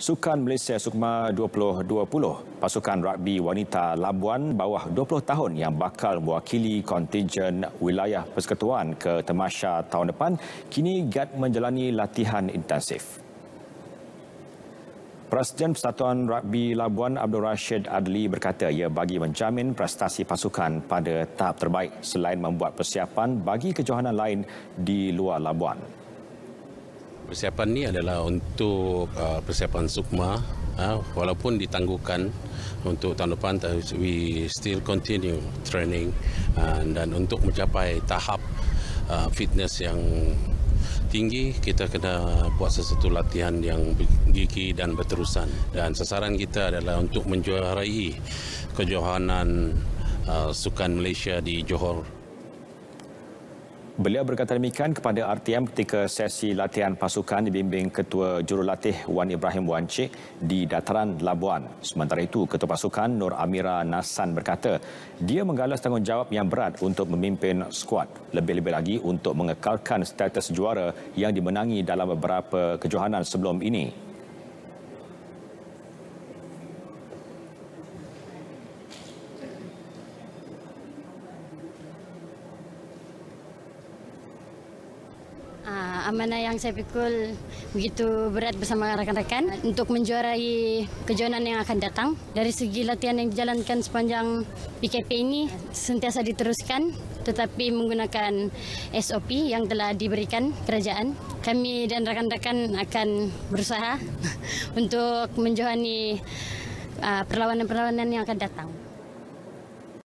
Sukan Malaysia Sukma 2020. Pasukan rugby wanita Labuan bawah 20 tahun yang bakal mewakili kontingen wilayah persekutuan ke Temasha tahun depan kini giat menjalani latihan intensif. Presiden Persatuan Rugby Labuan Abdul Rashid Adli berkata ia bagi menjamin prestasi pasukan pada tahap terbaik selain membuat persiapan bagi kejohanan lain di luar Labuan persiapan ni adalah untuk uh, persiapan sukma uh, walaupun ditangguhkan untuk tahun depan we still continue training uh, dan untuk mencapai tahap fitness yang tinggi kita kena buat sesuatu latihan yang gigi dan berterusan dan sasaran kita adalah untuk menjuarai kejohanan uh, sukan Malaysia di Johor Beliau berkata demikian kepada RTM ketika sesi latihan pasukan dibimbing Ketua Jurulatih Wan Ibrahim Wan Cik di Dataran Labuan. Sementara itu, Ketua Pasukan Nur Amira Nasan berkata, dia menggalas tanggungjawab yang berat untuk memimpin skuad. Lebih-lebih lagi untuk mengekalkan status juara yang dimenangi dalam beberapa kejohanan sebelum ini. amanah yang saya pikul begitu berat bersama rakan-rakan untuk menjuarai kejohanan yang akan datang. Dari segi latihan yang dijalankan sepanjang PKP ini sentiasa diteruskan tetapi menggunakan SOP yang telah diberikan kerajaan. Kami dan rakan-rakan akan berusaha untuk menjohani uh, perlawanan-perlawanan yang akan datang.